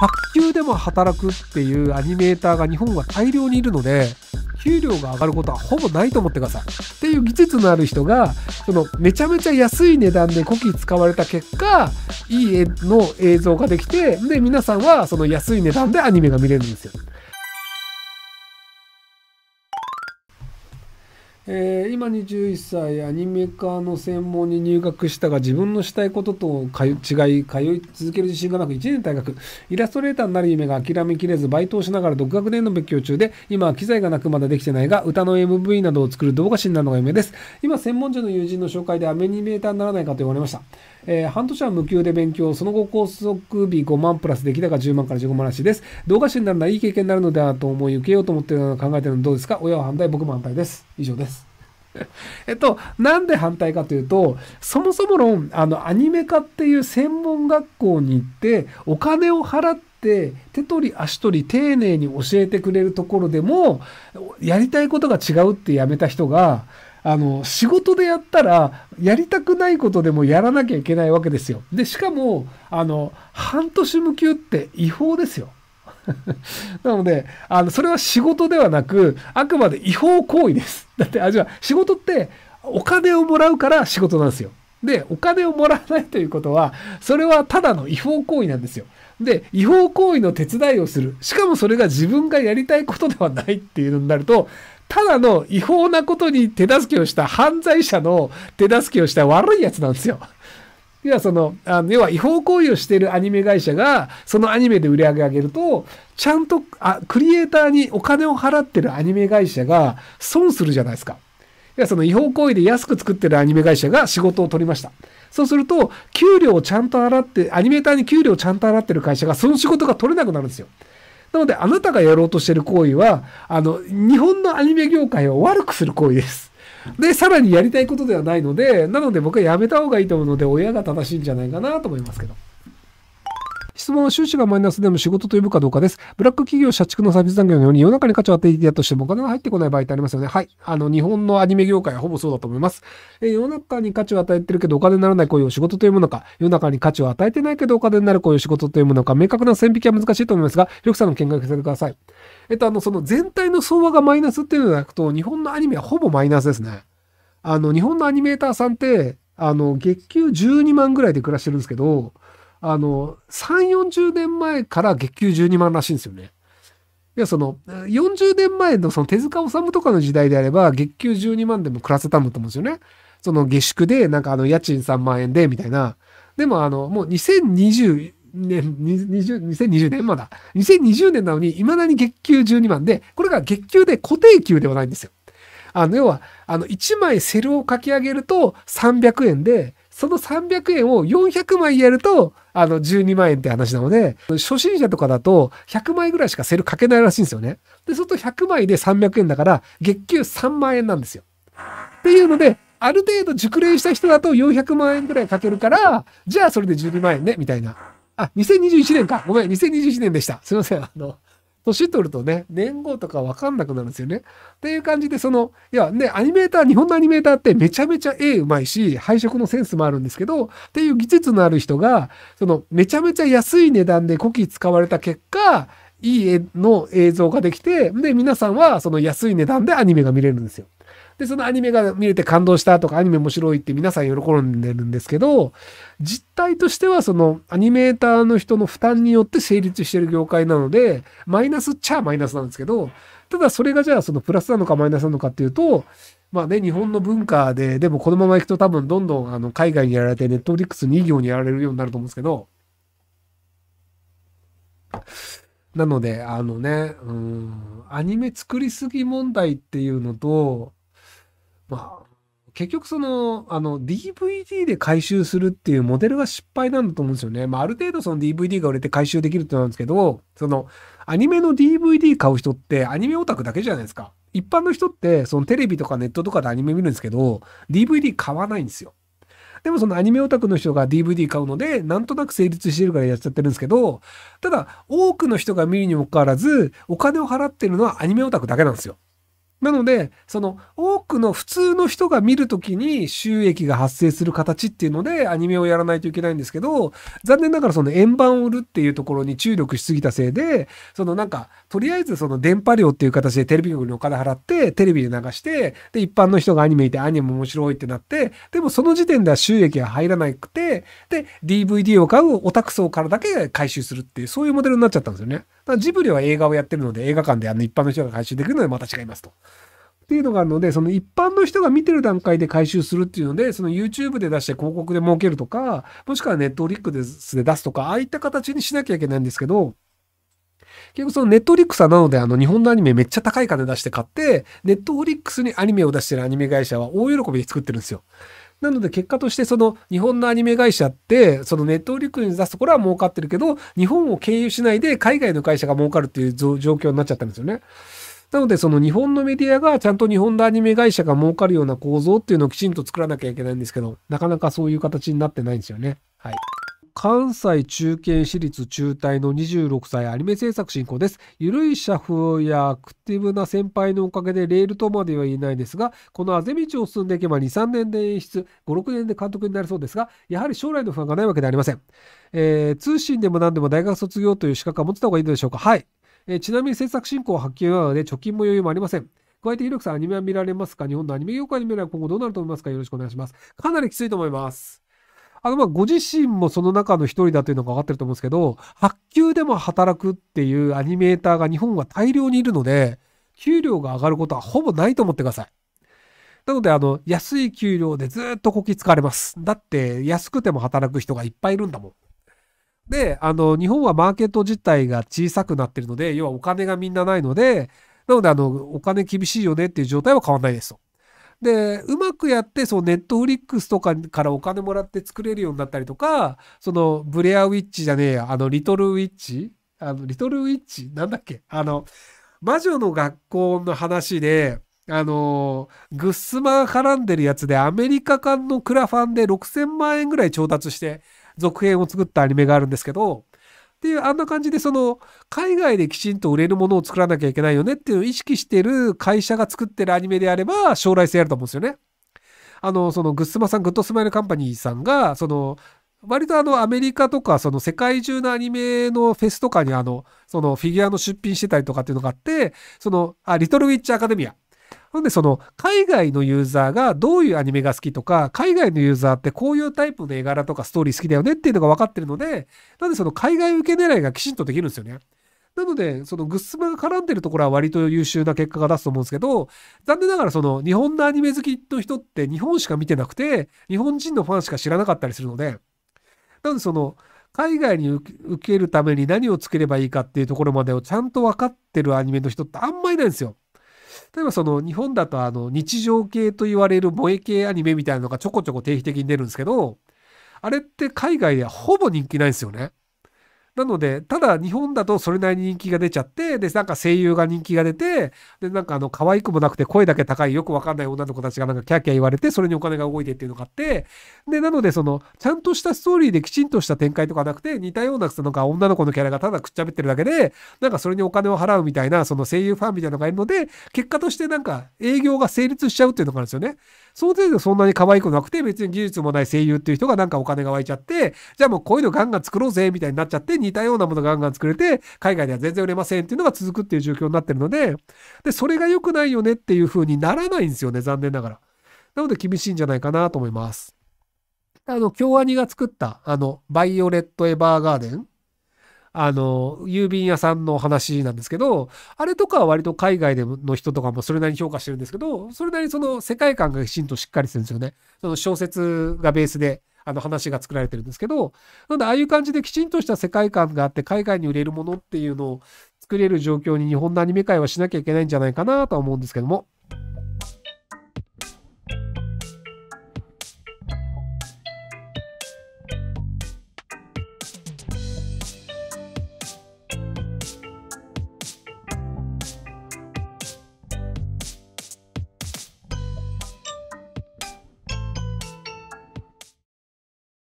白球でも働くっていうアニメーターが日本は大量にいるので、給料が上がることはほぼないと思ってください。っていう技術のある人が、そのめちゃめちゃ安い値段で古希使われた結果、いい絵の映像ができて、で、皆さんはその安い値段でアニメが見れるんですよ。えー、今21歳アニメ化の専門に入学したが自分のしたいことと違い通い続ける自信がなく1年退学イラストレーターになる夢が諦めきれずバイトをしながら独学年の勉強中で今は機材がなくまだできてないが歌の MV などを作る動画診になるのが夢です今専門上の友人の紹介でアメニメーターにならないかと言われました、えー、半年は無給で勉強その後高速日5万プラス出来高10万から15万らしいです動画診になるのはいい経験になるのではと思い受けようと思っているのを考えているのはどうですか親は反対僕も反対です以上です。えっと、なんで反対かというと、そもそも論、あの、アニメ化っていう専門学校に行って、お金を払って、手取り足取り丁寧に教えてくれるところでも、やりたいことが違うってやめた人が、あの、仕事でやったら、やりたくないことでもやらなきゃいけないわけですよ。で、しかも、あの、半年無休って違法ですよ。なので、あの、それは仕事ではなく、あくまで違法行為です。だって、あ、じゃあ、仕事って、お金をもらうから仕事なんですよ。で、お金をもらわないということは、それはただの違法行為なんですよ。で、違法行為の手伝いをする。しかもそれが自分がやりたいことではないっていうのになると、ただの違法なことに手助けをした犯罪者の手助けをした悪いやつなんですよ。要はその、あの要は違法行為をしているアニメ会社が、そのアニメで売り上げ上げると、ちゃんとあクリエイターにお金を払ってるアニメ会社が損するじゃないですか。要はその違法行為で安く作ってるアニメ会社が仕事を取りました。そうすると、給料をちゃんと払って、アニメーターに給料をちゃんと払ってる会社が、その仕事が取れなくなるんですよ。なので、あなたがやろうとしてる行為は、あの、日本のアニメ業界を悪くする行為です。で、さらにやりたいことではないので、なので僕はやめた方がいいと思うので、親が正しいんじゃないかなと思いますけど。質問は収支がマイナスでも仕事と呼ぶかどうかです。ブラック企業社畜のサービス残業のように世の中に価値を当てていたとしてもお金が入ってこない場合ってありますよね。はい。あの、日本のアニメ業界はほぼそうだと思います。え世の中に価値を与えてるけどお金にならない行為を仕事というものか、世の中に価値を与えてないけどお金になる行為を仕事というものか、明確な線引きは難しいと思いますが、ひろきさんの見解を聞かせてください。えっと、あの、その全体の相場がマイナスっていうのではなくと、日本のアニメはほぼマイナスですね。あの、日本のアニメーターさんって、あの、月給12万ぐらいで暮らしてるんですけど、あの、3、40年前から月給12万らしいんですよね。いや、その、40年前のその手塚治虫とかの時代であれば、月給12万でも暮らせたんと思うんですよね。その下宿で、なんかあの、家賃3万円で、みたいな。でもあの、もう2020年、2020, 2 0年まだ。2020年なのに、未だに月給12万で、これが月給で固定給ではないんですよ。あの、要は、あの、1枚セルを書き上げると300円で、その300円を400枚やると、あの、12万円って話なので、初心者とかだと、100枚ぐらいしかセルかけないらしいんですよね。で、そうすると100枚で300円だから、月給3万円なんですよ。っていうので、ある程度熟練した人だと400万円ぐらいかけるから、じゃあそれで12万円ね、みたいな。あ、2021年か。ごめん、2021年でした。すいません。あの、年取るとね、年号とかわかんなくなるんですよね。っていう感じで、その、いや、ね、アニメーター、日本のアニメーターってめちゃめちゃ絵うまいし、配色のセンスもあるんですけど、っていう技術のある人が、その、めちゃめちゃ安い値段でコキ使われた結果、いい絵の映像ができて、で、皆さんはその安い値段でアニメが見れるんですよ。で、そのアニメが見れて感動したとか、アニメ面白いって皆さん喜んでるんですけど、実態としてはそのアニメーターの人の負担によって成立してる業界なので、マイナスっちゃマイナスなんですけど、ただそれがじゃあそのプラスなのかマイナスなのかっていうと、まあね、日本の文化で、でもこのまま行くと多分どんどんあの海外にやられて、ネットフリックス2行にやられるようになると思うんですけど、なので、あのね、うん、アニメ作りすぎ問題っていうのと、まあ、結局その、あの、DVD で回収するっていうモデルが失敗なんだと思うんですよね。まあ、ある程度その DVD が売れて回収できるってなんですけど、その、アニメの DVD 買う人ってアニメオタクだけじゃないですか。一般の人って、そのテレビとかネットとかでアニメ見るんですけど、DVD 買わないんですよ。でもそのアニメオタクの人が DVD 買うので、なんとなく成立してるからやっちゃってるんですけど、ただ、多くの人が見るにもかかわらず、お金を払ってるのはアニメオタクだけなんですよ。なので、その多くの普通の人が見るときに収益が発生する形っていうのでアニメをやらないといけないんですけど、残念ながらその円盤を売るっていうところに注力しすぎたせいで、そのなんか、とりあえずその電波量っていう形でテレビ局にお金払って、テレビで流して、で、一般の人がアニメいてアニメ面白いってなって、でもその時点では収益が入らなくて、で、DVD を買うオタク層からだけ回収するっていう、そういうモデルになっちゃったんですよね。ジブリは映画をやってるので、映画館であの一般の人が回収できるのでまた違いますと。っていうのがあるので、その一般の人が見てる段階で回収するっていうので、その YouTube で出して広告で儲けるとか、もしくはネットリックですで出すとか、ああいった形にしなきゃいけないんですけど、結局そのネットフリックスはなのであの日本のアニメめっちゃ高い金出して買って、ネットフリックスにアニメを出してるアニメ会社は大喜びで作ってるんですよ。なので結果としてその日本のアニメ会社ってそのネットフリックに出すところは儲かってるけど日本を経由しないで海外の会社が儲かるっていう状況になっちゃったんですよね。なのでその日本のメディアがちゃんと日本のアニメ会社が儲かるような構造っていうのをきちんと作らなきゃいけないんですけどなかなかそういう形になってないんですよね。はい。関西中堅私立中退の26歳アニメ制作進行です。ゆるい社風やアクティブな先輩のおかげでレールとまでは言えないですが、このあぜ道を進んでいけば2、3年で演出、5、6年で監督になりそうですが、やはり将来の不安がないわけではありません。えー、通信でも何でも大学卒業という資格は持ってた方がいいのでしょうかはい。えー、ちなみに制作進行は発見なので貯金も余裕もありません。加えて、ひろきさん、アニメは見られますか日本のアニメ業界の未来は今後どうなると思いますかよろしくお願いします。かなりきついと思います。あの、ま、ご自身もその中の一人だというのが分かってると思うんですけど、発給でも働くっていうアニメーターが日本は大量にいるので、給料が上がることはほぼないと思ってください。なので、あの、安い給料でずっとこき使われます。だって、安くても働く人がいっぱいいるんだもん。で、あの、日本はマーケット自体が小さくなってるので、要はお金がみんなないので、なので、あの、お金厳しいよねっていう状態は変わんないですと。で、うまくやって、そう、ネットフリックスとかからお金もらって作れるようになったりとか、その、ブレアウィッチじゃねえや、あの、リトルウィッチあの、リトルウィッチなんだっけあの、魔女の学校の話で、あのグッスマが絡んでるやつでアメリカ間のクラファンで6000万円ぐらい調達して続編を作ったアニメがあるんですけど、っていう、あんな感じで、その、海外できちんと売れるものを作らなきゃいけないよねっていうのを意識してる会社が作ってるアニメであれば、将来性あると思うんですよね。あの、その、グッスマさん、グッドスマイルカンパニーさんが、その、割とあのアメリカとかその世界中のアニメのフェスとかにあのそのフィギュアの出品してたりとかっていうのがあってそのあリトルウィッチアカデミアなんで、その、海外のユーザーがどういうアニメが好きとか、海外のユーザーってこういうタイプの絵柄とかストーリー好きだよねっていうのが分かってるので、なんでその海外受け狙いがきちんとできるんですよね。なので、そのグッスマが絡んでるところは割と優秀な結果が出すと思うんですけど、残念ながらその日本のアニメ好きの人って日本しか見てなくて、日本人のファンしか知らなかったりするので、なのでその、海外に受けるために何をつければいいかっていうところまでをちゃんと分かってるアニメの人ってあんまいないんですよ。例えばその日本だとあの日常系と言われる萌え系アニメみたいなのがちょこちょこ定期的に出るんですけど、あれって海外ではほぼ人気ないんですよね。なので、ただ日本だとそれなりに人気が出ちゃって、で、なんか声優が人気が出て、で、なんかあの、可愛くもなくて声だけ高いよくわかんない女の子たちがなんかキャーキャー言われて、それにお金が動いてっていうのがあって、で、なのでその、ちゃんとしたストーリーできちんとした展開とかなくて、似たような、そのか女の子のキャラがただくっちゃべってるだけで、なんかそれにお金を払うみたいな、その声優ファンみたいなのがいるので、結果としてなんか営業が成立しちゃうっていうのがあるんですよね。その程度そんなに可愛くなくて、別に技術もない声優っていう人がなんかお金が湧いちゃって、じゃあもうこういうのガンガン作ろうぜ、みたいになっちゃって、似たようなものガンガン作れて、海外では全然売れませんっていうのが続くっていう状況になってるので、で、それが良くないよねっていう風にならないんですよね、残念ながら。なので厳しいんじゃないかなと思います。あの、京アニが作った、あの、バイオレット・エヴァーガーデンあの、郵便屋さんの話なんですけど、あれとかは割と海外での人とかもそれなりに評価してるんですけど、それなりにその世界観がきちんとしっかりしてるんですよね。その小説がベースで、あの話が作られてるんですけど、なのでああいう感じできちんとした世界観があって、海外に売れるものっていうのを作れる状況に日本のアニメ界はしなきゃいけないんじゃないかなとは思うんですけども。